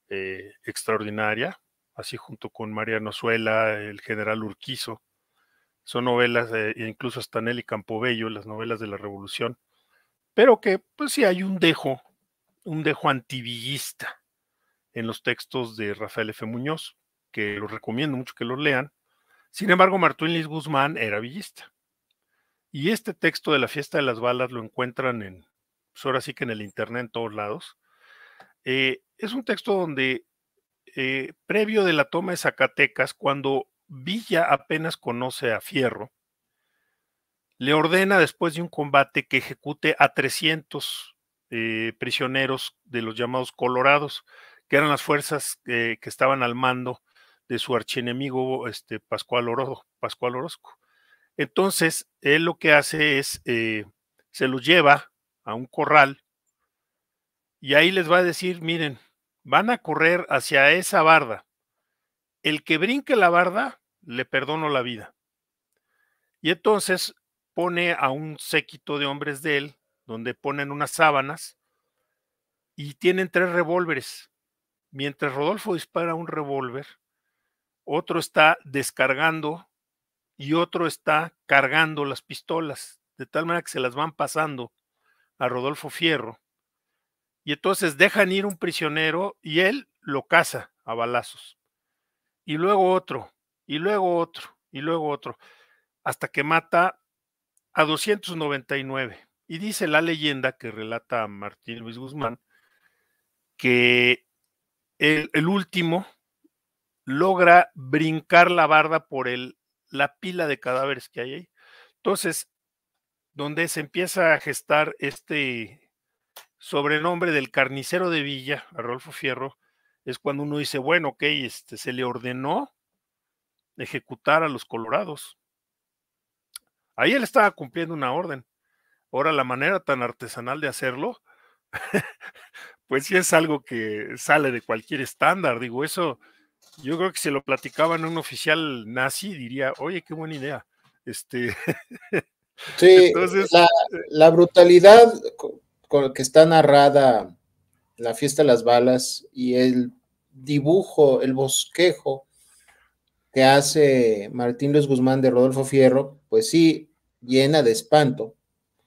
eh, extraordinaria, así junto con María Nozuela, el general Urquizo. Son novelas, eh, e incluso hasta Nelly Campobello, las novelas de la Revolución, pero que pues sí hay un dejo, un dejo antivillista en los textos de Rafael F. Muñoz, que los recomiendo mucho que los lean. Sin embargo, Martín Liz Guzmán era villista. Y este texto de la fiesta de las balas lo encuentran en, pues ahora sí que en el internet en todos lados. Eh, es un texto donde eh, previo de la toma de Zacatecas, cuando Villa apenas conoce a Fierro, le ordena después de un combate que ejecute a 300 eh, prisioneros de los llamados Colorados, que eran las fuerzas eh, que estaban al mando de su archienemigo este, Pascual, Orozco. Entonces, él lo que hace es, se los lleva a un corral y ahí les va a decir, miren, van a correr hacia esa barda. El que brinque la barda, le perdono la vida. Y entonces pone a un séquito de hombres de él, donde ponen unas sábanas y tienen tres revólveres. Mientras Rodolfo dispara un revólver, otro está descargando y otro está cargando las pistolas, de tal manera que se las van pasando a Rodolfo Fierro y entonces dejan ir un prisionero y él lo caza a balazos. Y luego otro, y luego otro, y luego otro, hasta que mata a 299. Y dice la leyenda que relata Martín Luis Guzmán que el, último logra brincar la barda por el, la pila de cadáveres que hay ahí. Entonces, donde se empieza a gestar este, sobrenombre del carnicero de Villa, a Fierro, es cuando uno dice, bueno, ok, este, se le ordenó ejecutar a los colorados. Ahí él estaba cumpliendo una orden. Ahora, la manera tan artesanal de hacerlo, pues sí es algo que sale de cualquier estándar. Digo, eso, yo creo que se lo platicaban a un oficial nazi, diría, oye, qué buena idea. Este. sí, Entonces, la eh, brutalidad que está narrada la fiesta de las balas y el dibujo, el bosquejo que hace Martín Luis Guzmán de Rodolfo Fierro, pues sí, llena de espanto,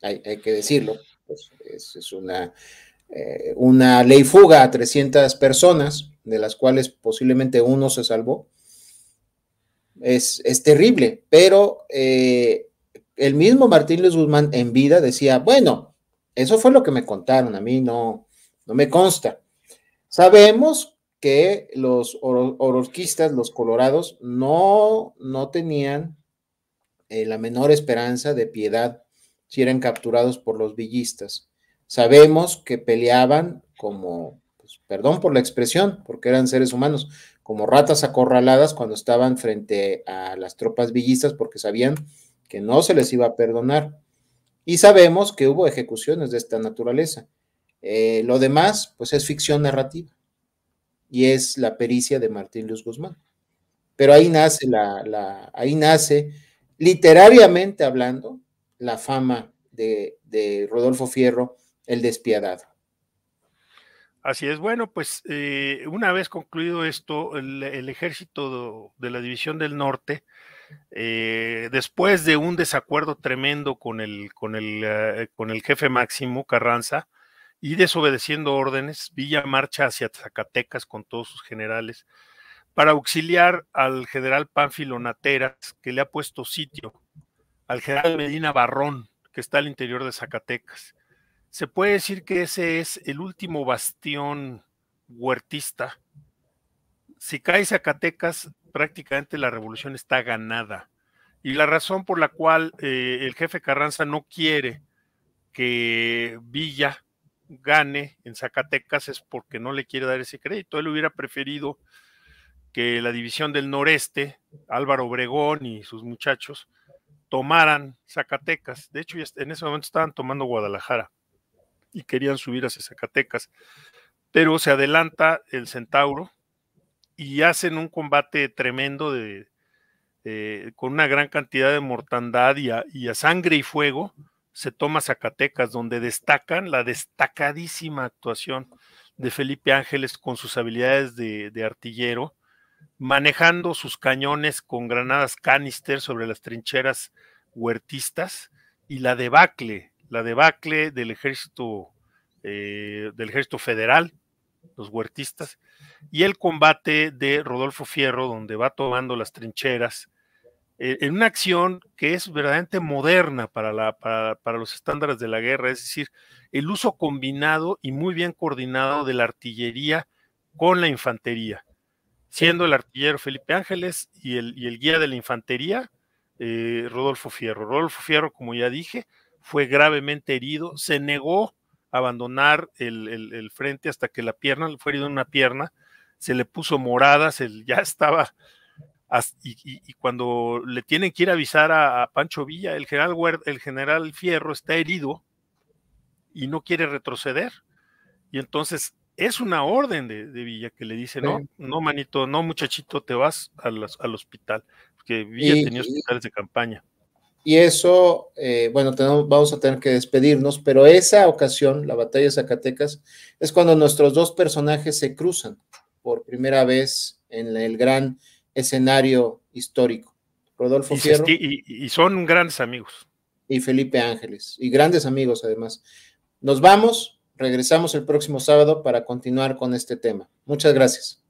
hay, que decirlo, pues es, una, eh, una ley fuga a 300 personas, de las cuales posiblemente uno se salvó. Es, terrible, pero eh, el mismo Martín Luis Guzmán en vida decía, bueno, eso fue lo que me contaron, a mí no, no me consta. Sabemos que los orquistas, los colorados, no, no tenían eh, la menor esperanza de piedad si eran capturados por los villistas. Sabemos que peleaban como, pues, perdón por la expresión, porque eran seres humanos, como ratas acorraladas cuando estaban frente a las tropas villistas porque sabían que no se les iba a perdonar. Y sabemos que hubo ejecuciones de esta naturaleza. Eh, lo demás, pues es ficción narrativa y es la pericia de Martín Luis Guzmán. Pero ahí nace, la, la, ahí nace literariamente hablando, la fama de, Rodolfo Fierro, el despiadado. Así es, bueno, pues eh, una vez concluido esto, el, ejército de la División del Norte eh, después de un desacuerdo tremendo con el, con, el, eh, con el jefe máximo, Carranza, y desobedeciendo órdenes, Villa marcha hacia Zacatecas con todos sus generales para auxiliar al general Pánfilo Nateras, que le ha puesto sitio, al general Medina Barrón, que está al interior de Zacatecas. Se puede decir que ese es el último bastión huertista. Si cae Zacatecas, prácticamente la revolución está ganada. Y la razón por la cual eh, el jefe Carranza no quiere que Villa gane en Zacatecas es porque no le quiere dar ese crédito. Él hubiera preferido que la división del noreste, Álvaro Obregón y sus muchachos, tomaran Zacatecas. De hecho, en ese momento estaban tomando Guadalajara y querían subir hacia Zacatecas. Pero se adelanta el Centauro, y hacen un combate tremendo de, eh, con una gran cantidad de mortandad y a, sangre y fuego, se toma Zacatecas, donde destacan la destacadísima actuación de Felipe Ángeles con sus habilidades de, artillero, manejando sus cañones con granadas canister sobre las trincheras huertistas y la debacle, la debacle del ejército, eh, del ejército federal, los huertistas, y el combate de Rodolfo Fierro, donde va tomando las trincheras, eh, en una acción que es verdaderamente moderna para, la, para, los estándares de la guerra, es decir, el uso combinado y muy bien coordinado de la artillería con la infantería, siendo el artillero Felipe Ángeles y el, el guía de la infantería, eh, Rodolfo Fierro. Rodolfo Fierro, como ya dije, fue gravemente herido, se negó abandonar el, frente hasta que la pierna, le fue herido una pierna, se le puso moradas él ya estaba, y, cuando le tienen que ir a avisar a, Pancho Villa, el general, el general Fierro está herido y no quiere retroceder. Y entonces es una orden de, Villa que le dice, no, no, manito, no, muchachito, te vas al hospital, porque Villa tenía hospitales de campaña. Y eso, eh, bueno, vamos a tener que despedirnos, pero esa ocasión, la batalla de Zacatecas, es cuando nuestros dos personajes se cruzan por primera vez en el gran escenario histórico. Rodolfo y son grandes amigos. Y Felipe Ángeles, y grandes amigos además. Nos vamos, regresamos el próximo sábado para continuar con este tema. Muchas gracias.